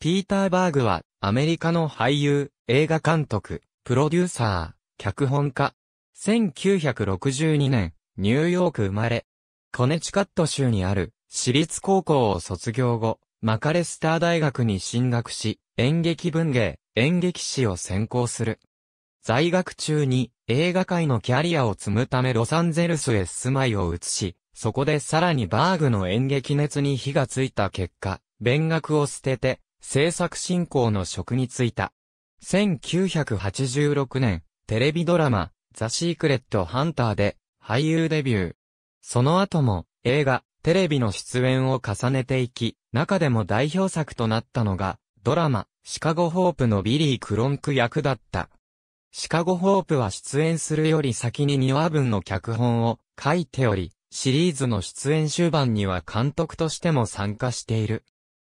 ピーター・バーグは、アメリカの俳優、映画監督、プロデューサー、脚本家。1962年、ニューヨーク生まれ。コネチカット州にある、私立高校を卒業後、マカレスター大学に進学し、演劇文芸、演劇史を専攻する。在学中に映画界のキャリアを積むためロサンゼルスへ住まいを移し、そこでさらにバーグの演劇熱に火がついた結果、勉学を捨てて制作進行の職に就いた。1986年、テレビドラマ、ザ・シークレット・ハンターで、俳優デビュー。その後も、映画、テレビの出演を重ねていき、中でも代表作となったのが、ドラマ、シカゴ・ホープのビリー・クロンク役だった。シカゴ・ホープは出演するより先に2話分の脚本を書いており、シリーズの出演終盤には監督としても参加している。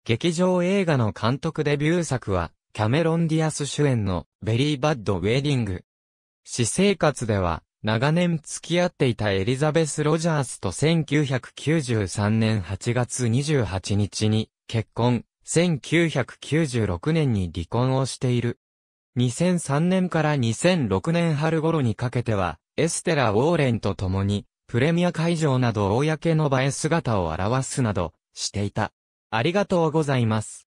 劇場映画の監督デビュー作は、キャメロン・ディアス主演の、ベリー・バッド・ウェディング。私生活では、長年付き合っていたエリザベス・ロジャースと1993年8月28日に結婚、1996年に離婚をしている。2003年から2006年春頃にかけては、エステラ・ウォーレンと共に、プレミア会場など公の場へ姿を現すなど、していた。ありがとうございます。